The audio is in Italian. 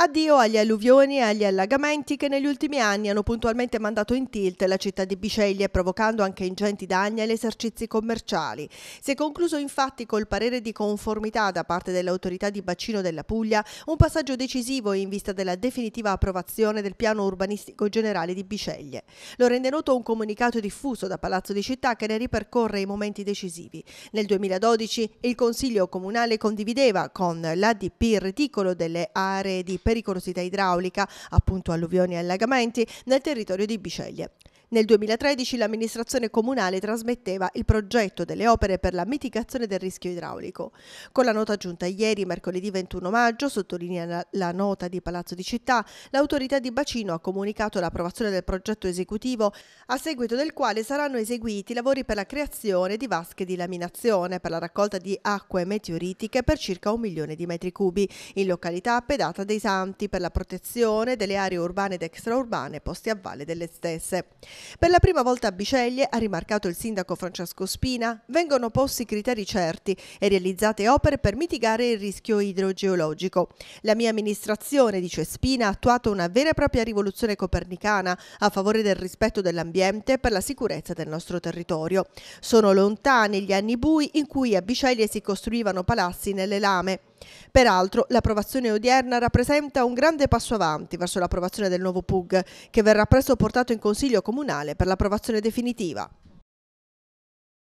Addio agli alluvioni e agli allagamenti che negli ultimi anni hanno puntualmente mandato in tilt la città di Biceglie, provocando anche ingenti danni agli esercizi commerciali. Si è concluso infatti col parere di conformità da parte dell'autorità di bacino della Puglia, un passaggio decisivo in vista della definitiva approvazione del piano urbanistico generale di Biceglie. Lo rende noto un comunicato diffuso da Palazzo di Città che ne ripercorre i momenti decisivi. Nel 2012 il Consiglio Comunale condivideva con l'ADP il reticolo delle aree di pericolosità idraulica, appunto alluvioni e allagamenti, nel territorio di Biceglie. Nel 2013 l'amministrazione comunale trasmetteva il progetto delle opere per la mitigazione del rischio idraulico. Con la nota giunta ieri, mercoledì 21 maggio, sottolinea la nota di Palazzo di Città, l'autorità di bacino ha comunicato l'approvazione del progetto esecutivo a seguito del quale saranno eseguiti lavori per la creazione di vasche di laminazione per la raccolta di acque meteoritiche per circa un milione di metri cubi in località Pedata dei Santi per la protezione delle aree urbane ed extraurbane poste a valle delle stesse. Per la prima volta a Biceglie, ha rimarcato il sindaco Francesco Spina, vengono posti criteri certi e realizzate opere per mitigare il rischio idrogeologico. La mia amministrazione, dice Spina, ha attuato una vera e propria rivoluzione copernicana a favore del rispetto dell'ambiente e per la sicurezza del nostro territorio. Sono lontani gli anni bui in cui a Biceglie si costruivano palazzi nelle lame. Peraltro, l'approvazione odierna rappresenta un grande passo avanti verso l'approvazione del nuovo PUG, che verrà presto portato in Consiglio Comunale per l'approvazione definitiva.